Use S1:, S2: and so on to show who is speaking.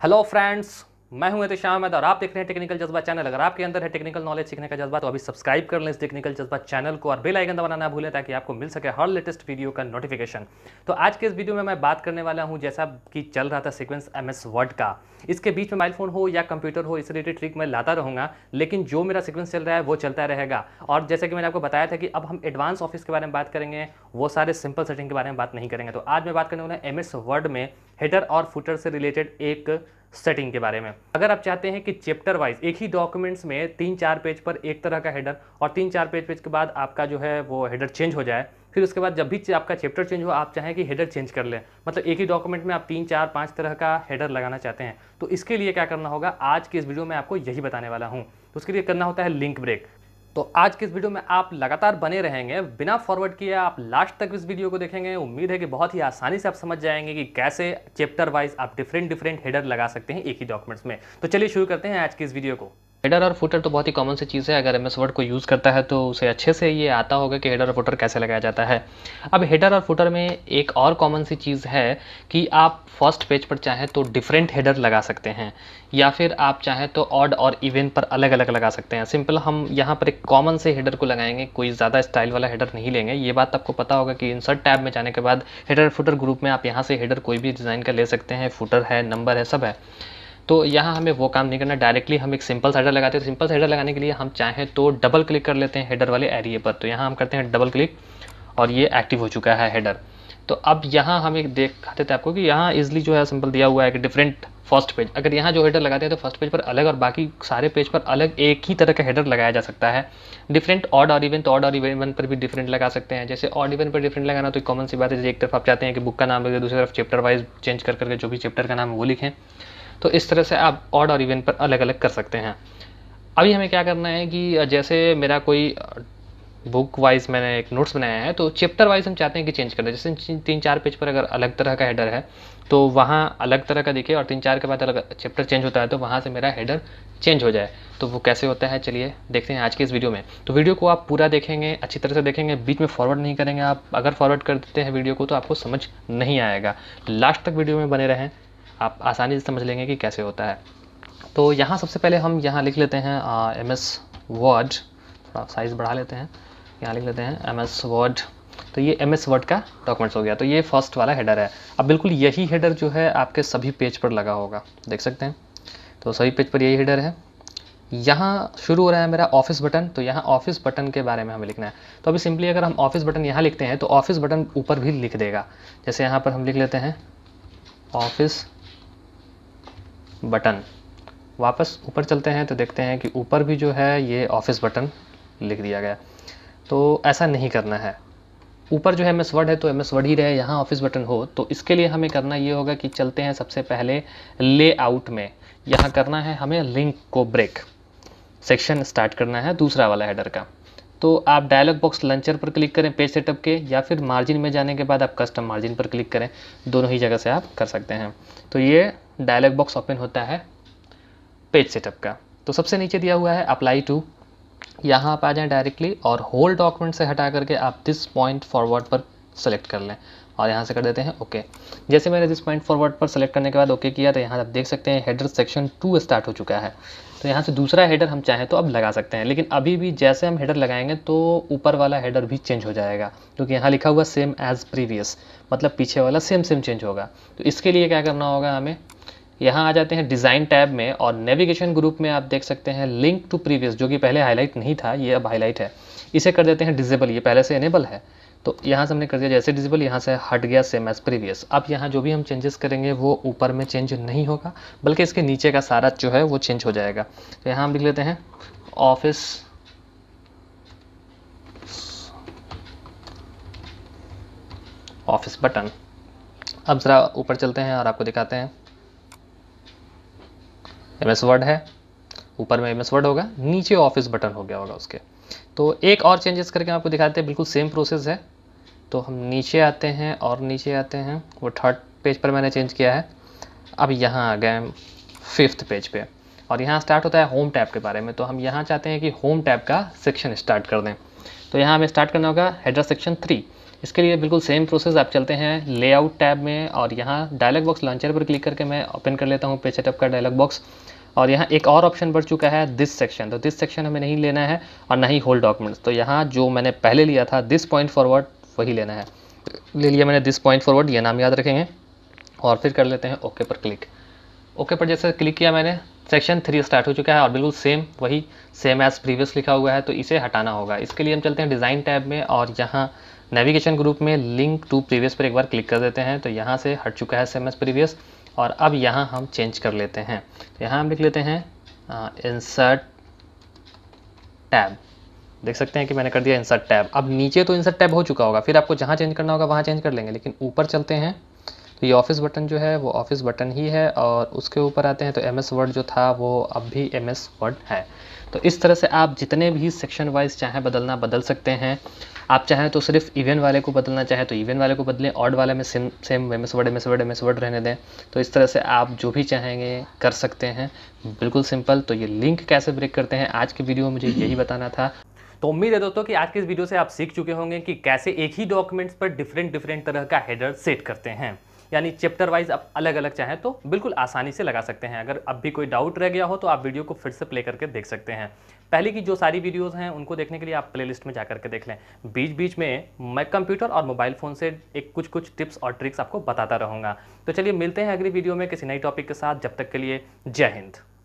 S1: hello friends मैं हूं अतिशाह अहमद और आप देख रहे हैं टेक्निकल जज्बा चैनल अगर आपके अंदर है टेक्निकल नॉलेज सीखने का जज्बा तो अभी सब्सक्राइब कर लें इस टेक्निकल जज्बा चैनल को और बेल आइकन दबाना ना भूलें ताकि आपको मिल सके हर लेटेस्ट वीडियो का नोटिफिकेशन तो आज के इस वीडियो में मैं बात करने वाला हूँ जैसा कि चल रहा था सिक्वेंस एम एस वर्ड का इसके बीच में मोबाइल फ़ोन हो या कंप्यूटर हो इस रिलेटेड ट्रिक मैं लाता रहूँगा लेकिन जो मेरा सिक्वेंस चल रहा है वो चलता रहेगा और जैसे कि मैंने आपको बताया था कि अब हम एडवांस ऑफिस के बारे में बात करेंगे वो सारे सिंपल सेटिंग के बारे में बात नहीं करेंगे तो आज मैं बात करने वाला एम एस वर्ड में हेडर और फुटर से रिलेटेड एक सेटिंग के बारे में अगर आप चाहते हैं कि चैप्टर वाइज एक ही डॉक्यूमेंट्स में तीन चार पेज पर एक तरह का हेडर और तीन चार पेज पेज के बाद आपका जो है वो हेडर चेंज हो जाए फिर उसके बाद जब भी आपका चैप्टर चेंज हो आप चाहें कि हेडर चेंज कर लें मतलब एक ही डॉक्यूमेंट में आप तीन चार पाँच तरह का हेडर लगाना चाहते हैं तो इसके लिए क्या करना होगा आज की इस वीडियो में आपको यही बताने वाला हूँ तो उसके लिए करना होता है लिंक ब्रेक तो आज के इस वीडियो में आप लगातार बने रहेंगे बिना फॉरवर्ड किए आप लास्ट तक इस वीडियो को देखेंगे उम्मीद है कि बहुत ही आसानी से आप समझ जाएंगे कि कैसे चैप्टर वाइज आप डिफरेंट डिफरेंट हेडर लगा सकते हैं एक ही डॉक्यूमेंट्स में तो चलिए शुरू करते हैं आज की इस वीडियो को हेडर और फुटर तो बहुत ही कॉमन सी चीज़ है अगर एम एस वर्ड को यूज़ करता है तो उसे अच्छे से ये आता होगा कि हेडर और फुटर कैसे लगाया जाता है अब हेडर और फुटर में एक और कॉमन सी चीज़ है कि आप फर्स्ट पेज पर चाहें तो डिफरेंट हेडर लगा सकते हैं या फिर आप चाहें तो ऑड और इवेंट पर अलग अलग लगा सकते हैं सिंपल हम यहाँ पर एक कॉमन से हेडर को लगाएंगे कोई ज़्यादा स्टाइल वाला हेडर नहीं लेंगे ये बात आपको पता होगा कि इंसर्ट टैब में जाने के बाद हेडर फुटर ग्रुप में आप यहाँ से हेडर कोई भी डिज़ाइन का ले सकते हैं फुटर है नंबर है सब है तो यहाँ हमें वो काम नहीं करना डायरेक्टली हम एक सिंपल हेडर लगाते हैं सिंपल तो हेडर लगाने के लिए हम चाहें तो डबल क्लिक कर लेते हैं हेडर वाले एरिए पर तो यहाँ हम करते हैं डबल क्लिक और ये एक्टिव हो चुका है हेडर तो अब यहाँ हम एक देखाते थे आपको कि यहाँ इजिली जो है सिंपल दिया हुआ है कि डिफरेंट फर्स्ट पेज अगर यहाँ जो हेडर लगाते हैं तो फर्स्ट पेज पर अलग और बाकी सारे पेज पर अलग एक ही तरह का हेडर लगाया जा सकता है डिफरेंट ऑड और इवेंट ऑड और इवेंट पर भी डिफरेंट लगा सकते हैं जैसे ऑड इवेंट पर डिफरेंट लगाना तो कॉमन सी बात है जैसे एक तरफ आप चाहते हैं कि बुक का नाम लगे दूसरी तरफ चैप्टर वाइज चेंज कर करके जो भी चैप्टर का नाम है वो लिखें तो इस तरह से आप ऑड और इवेंट पर अलग अलग कर सकते हैं अभी हमें क्या करना है कि जैसे मेरा कोई बुक वाइज मैंने एक नोट्स बनाया है तो चैप्टर वाइज हम चाहते हैं कि चेंज कर दें जैसे तीन चार पेज पर अगर अलग तरह का हेडर है तो वहाँ अलग तरह का दिखे और तीन चार के बाद अलग चैप्टर चेंज होता है तो वहाँ से मेरा हेडर चेंज हो जाए तो वो कैसे होता है चलिए देखते हैं आज के इस वीडियो में तो वीडियो को आप पूरा देखेंगे अच्छी तरह से देखेंगे बीच में फॉरवर्ड नहीं करेंगे आप अगर फॉरवर्ड कर देते हैं वीडियो को तो आपको समझ नहीं आएगा लास्ट तक वीडियो में बने रहें आप आसानी से समझ लेंगे कि कैसे होता है तो यहाँ सबसे पहले हम यहाँ लिख लेते हैं एम एस वर्ड थोड़ा साइज़ बढ़ा लेते हैं यहाँ लिख लेते हैं एम एस वर्ड तो ये एम एस वर्ड का डॉक्यूमेंट्स हो गया तो ये फर्स्ट वाला हेडर है अब बिल्कुल यही हेडर जो है आपके सभी पेज पर लगा होगा देख सकते हैं तो सभी पेज पर यही हेडर है यहाँ शुरू हो रहा है मेरा ऑफिस बटन तो यहाँ ऑफिस बटन के बारे में हमें लिखना है तो अभी सिंपली अगर हम ऑफिस बटन यहाँ लिखते हैं तो ऑफिस बटन ऊपर भी लिख देगा जैसे यहाँ पर हम लिख लेते हैं ऑफिस बटन वापस ऊपर चलते हैं तो देखते हैं कि ऊपर भी जो है ये ऑफिस बटन लिख दिया गया तो ऐसा नहीं करना है ऊपर जो है एम एस वर्ड है तो एम एस वर्ड ही रहे यहाँ ऑफिस बटन हो तो इसके लिए हमें करना ये होगा कि चलते हैं सबसे पहले लेआउट में यहाँ करना है हमें लिंक को ब्रेक सेक्शन स्टार्ट करना है दूसरा वाला हेडर का तो आप डायलॉग बॉक्स लंचर पर क्लिक करें पेज सेटअप के या फिर मार्जिन में जाने के बाद आप कस्टम मार्जिन पर क्लिक करें दोनों ही जगह से आप कर सकते हैं तो ये डायलॉग बॉक्स ओपन होता है पेज सेटअप का तो सबसे नीचे दिया हुआ है अप्लाई टू यहाँ आप आ जाएँ डायरेक्टली और होल डॉक्यूमेंट से हटा करके आप दिस पॉइंट फॉरवर्ड पर सेलेक्ट कर लें और यहाँ से कर देते हैं ओके जैसे मैंने जिस पॉइंट फॉरवर्ड पर सेलेक्ट करने के बाद ओके किया तो यहाँ आप देख सकते हैं हेडर सेक्शन टू स्टार्ट हो चुका है तो यहाँ से दूसरा हेडर हम चाहें तो अब लगा सकते हैं लेकिन अभी भी जैसे हम हेडर लगाएंगे तो ऊपर वाला हेडर भी चेंज हो जाएगा क्योंकि यहाँ लिखा हुआ सेम एज़ प्रीवियस मतलब पीछे वाला सेम सेम चेंज होगा तो इसके लिए क्या करना होगा हमें यहाँ आ जाते हैं डिज़ाइन टैब में और नेविगेशन ग्रुप में आप देख सकते हैं लिंक टू प्रीवियस जो कि पहले हाईलाइट नहीं था ये अब हाईलाइट है इसे कर देते हैं डिजेबल ये पहले से इनेबल है तो यहाँ से हमने कर दिया जैसे डिजिबल यहाँ से हट गया सेम एज प्रीवियस अब यहाँ जो भी हम चेंजेस करेंगे वो ऊपर में चेंज नहीं होगा बल्कि इसके नीचे का सारा जो है वो चेंज हो जाएगा तो यहाँ हम लिख लेते हैं ऑफिस ऑफिस बटन अब ज़रा ऊपर चलते हैं और आपको दिखाते हैं एम एस वर्ड है ऊपर में एम एस वर्ड होगा नीचे ऑफिस बटन हो गया होगा उसके तो एक और चेंजेस करके आपको दिखाते हैं बिल्कुल सेम प्रोसेस है तो हम नीचे आते हैं और नीचे आते हैं वो थर्ड पेज पर मैंने चेंज किया है अब यहाँ आ गए हम फिफ्थ पेज पे और यहाँ स्टार्ट होता है होम टैब के बारे में तो हम यहाँ चाहते हैं कि होम टैब का सेक्शन स्टार्ट कर दें तो यहाँ हमें स्टार्ट करना होगा हेडर सेक्शन थ्री इसके लिए बिल्कुल सेम प्रोसेस आप चलते हैं लेआउट टैब में और यहाँ डायलॉग बॉक्स लॉन्चर पर क्लिक करके मैं ओपन कर लेता हूँ पेज सेटअप का डायलॉग बॉक्स और यहाँ एक और ऑप्शन बढ़ चुका है दिस सेक्शन तो दिस सेक्शन हमें नहीं लेना है और ना ही होल डॉक्यूमेंट्स तो यहाँ जो मैंने पहले लिया था दिस पॉइंट फॉरवर्ड वही लेना है ले लिया मैंने दिस पॉइंट फॉरवर्ड ये नाम याद रखेंगे और फिर कर लेते हैं ओके पर क्लिक ओके पर जैसे क्लिक किया मैंने सेक्शन थ्री स्टार्ट हो चुका है और बिल्कुल सेम वही सेम एज प्रीवियस लिखा हुआ है तो इसे हटाना होगा इसके लिए हम चलते हैं डिज़ाइन टैब में और यहाँ नेविगेशन ग्रुप में लिंक टू प्रीवियस पर एक बार क्लिक कर देते हैं तो यहाँ से हट चुका है सेम एज प्रीवियस और अब यहाँ हम चेंज कर लेते हैं तो यहाँ हम लिख लेते हैं इंसर्ट टैब देख सकते हैं कि मैंने कर दिया इंसर्ट टैब अब नीचे तो इंसर्ट टैब हो चुका होगा फिर आपको जहाँ चेंज करना होगा वहाँ चेंज कर लेंगे लेकिन ऊपर चलते हैं तो ये ऑफिस बटन जो है वो ऑफिस बटन ही है और उसके ऊपर आते हैं तो एम एस वर्ड जो था वो अब भी एम एस वर्ड है तो इस तरह से आप जितने भी सेक्शन वाइज चाहें बदलना बदल सकते हैं आप चाहें तो सिर्फ इवेंट वाले को बदलना चाहें तो इवेंट वाले को बदलें ऑड वाले में same same M S word M S word M S word रहने दें तो इस तरह से आप जो भी चाहेंगे कर सकते हैं बिल्कुल सिंपल तो ये लिंक कैसे ब्रेक करते हैं आज की वीडियो में मुझे यही बताना था तो उम्मीद है दोस्तों कि आज के इस वीडियो से आप सीख चुके होंगे कि कैसे एक ही डॉक्यूमेंट्स पर डिफरेंट डिफरेंट तरह का हेडर सेट करते हैं यानी चैप्टर वाइज आप अलग अलग चाहें तो बिल्कुल आसानी से लगा सकते हैं अगर अब भी कोई डाउट रह गया हो तो आप वीडियो को फिर से प्ले करके देख सकते हैं पहले की जो सारी वीडियोस हैं उनको देखने के लिए आप प्लेलिस्ट में जा करके देख लें बीच बीच में मैं कंप्यूटर और मोबाइल फ़ोन से एक कुछ कुछ टिप्स और ट्रिक्स आपको बताता रहूँगा तो चलिए मिलते हैं अगली वीडियो में किसी नई टॉपिक के साथ जब तक के लिए जय हिंद